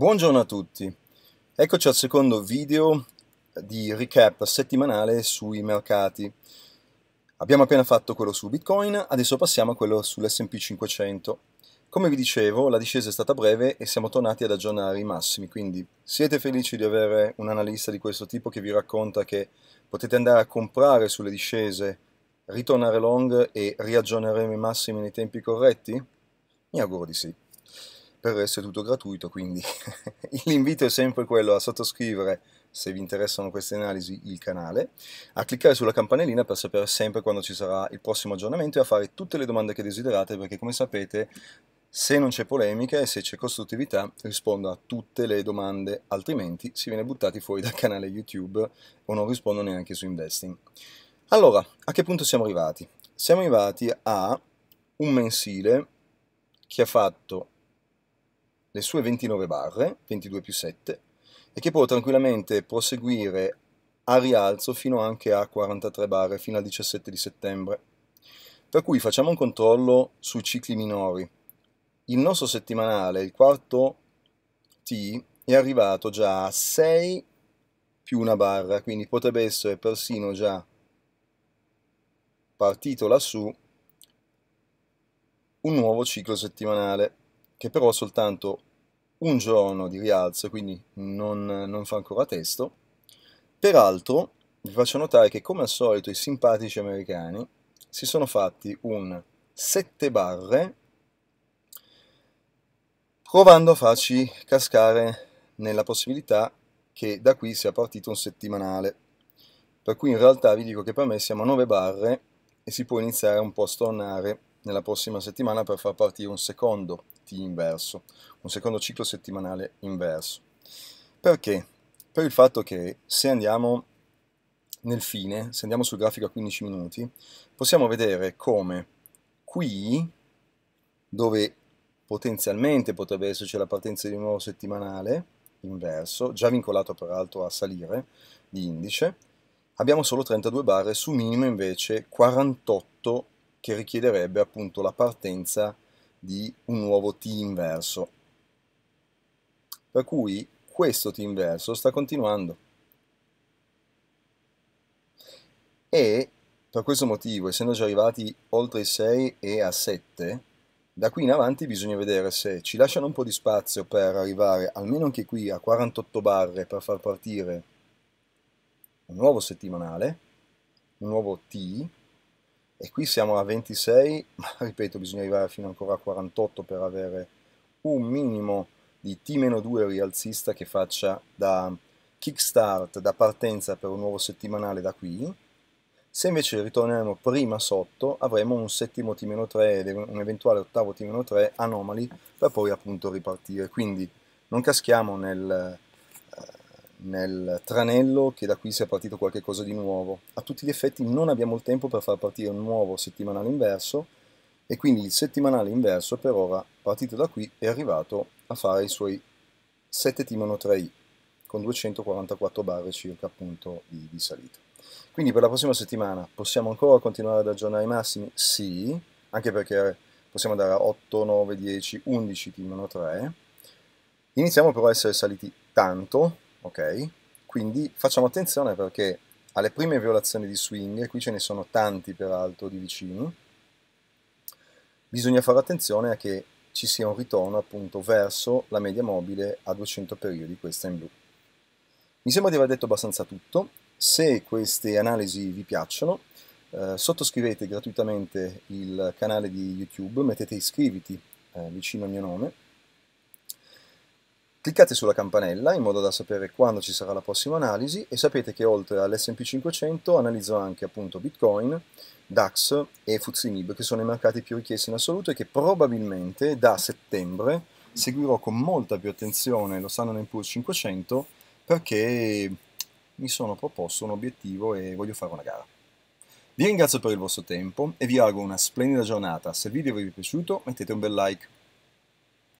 Buongiorno a tutti, eccoci al secondo video di recap settimanale sui mercati. Abbiamo appena fatto quello su Bitcoin, adesso passiamo a quello sull'SP 500. Come vi dicevo, la discesa è stata breve e siamo tornati ad aggiornare i massimi, quindi siete felici di avere un analista di questo tipo che vi racconta che potete andare a comprare sulle discese, ritornare long e riaggiorneremo i massimi nei tempi corretti? Mi auguro di sì per il resto è tutto gratuito, quindi l'invito è sempre quello a sottoscrivere se vi interessano queste analisi il canale, a cliccare sulla campanellina per sapere sempre quando ci sarà il prossimo aggiornamento e a fare tutte le domande che desiderate perché come sapete se non c'è polemica e se c'è costruttività rispondo a tutte le domande, altrimenti si viene buttati fuori dal canale YouTube o non rispondo neanche su Investing. Allora, a che punto siamo arrivati? Siamo arrivati a un mensile che ha fatto le sue 29 barre, 22 più 7, e che può tranquillamente proseguire a rialzo fino anche a 43 barre, fino al 17 di settembre. Per cui facciamo un controllo sui cicli minori. Il nostro settimanale, il quarto T, è arrivato già a 6 più una barra, quindi potrebbe essere persino già partito lassù un nuovo ciclo settimanale che però ha soltanto un giorno di rialzo, quindi non, non fa ancora testo. Peraltro vi faccio notare che come al solito i simpatici americani si sono fatti un 7 barre provando a farci cascare nella possibilità che da qui sia partito un settimanale. Per cui in realtà vi dico che per me siamo a 9 barre e si può iniziare un po' a stornare nella prossima settimana per far partire un secondo inverso, un secondo ciclo settimanale inverso. Perché? Per il fatto che se andiamo nel fine, se andiamo sul grafico a 15 minuti, possiamo vedere come qui, dove potenzialmente potrebbe esserci la partenza di un nuovo settimanale inverso, già vincolato peraltro a salire di indice, abbiamo solo 32 barre, su minimo invece 48 che richiederebbe appunto la partenza di un nuovo t inverso. Per cui questo t inverso sta continuando. E per questo motivo, essendo già arrivati oltre i 6 e a 7, da qui in avanti bisogna vedere se ci lasciano un po' di spazio per arrivare almeno anche qui a 48 barre per far partire un nuovo settimanale, un nuovo T, e qui siamo a 26, ma ripeto bisogna arrivare fino ancora a 48 per avere un minimo di T-2 rialzista che faccia da kickstart, da partenza per un nuovo settimanale da qui. Se invece ritorniamo prima sotto avremo un settimo T-3 ed un eventuale ottavo T-3 anomali per poi appunto ripartire. Quindi non caschiamo nel, nel tranello che da qui sia partito qualcosa di nuovo. A tutti gli effetti non abbiamo il tempo per far partire un nuovo settimanale inverso e quindi il settimanale inverso per ora, partito da qui, è arrivato a fare i suoi 7 timano 3i con 244 barre circa appunto di, di salita. Quindi per la prossima settimana possiamo ancora continuare ad aggiornare i massimi? Sì, anche perché possiamo andare a 8, 9, 10, 11 timano 3. Iniziamo però a essere saliti tanto ok? Quindi facciamo attenzione perché alle prime violazioni di swing, qui ce ne sono tanti peraltro di vicini, bisogna fare attenzione a che ci sia un ritorno appunto verso la media mobile a 200 periodi, questa in blu. Mi sembra di aver detto abbastanza tutto, se queste analisi vi piacciono eh, sottoscrivete gratuitamente il canale di YouTube, mettete iscriviti eh, vicino al mio nome Cliccate sulla campanella in modo da sapere quando ci sarà la prossima analisi e sapete che oltre all'S&P 500 analizzo anche appunto Bitcoin, DAX e FTSE che sono i mercati più richiesti in assoluto e che probabilmente da settembre seguirò con molta più attenzione lo Standard Poor's 500 perché mi sono proposto un obiettivo e voglio fare una gara. Vi ringrazio per il vostro tempo e vi auguro una splendida giornata. Se il video vi è piaciuto mettete un bel like.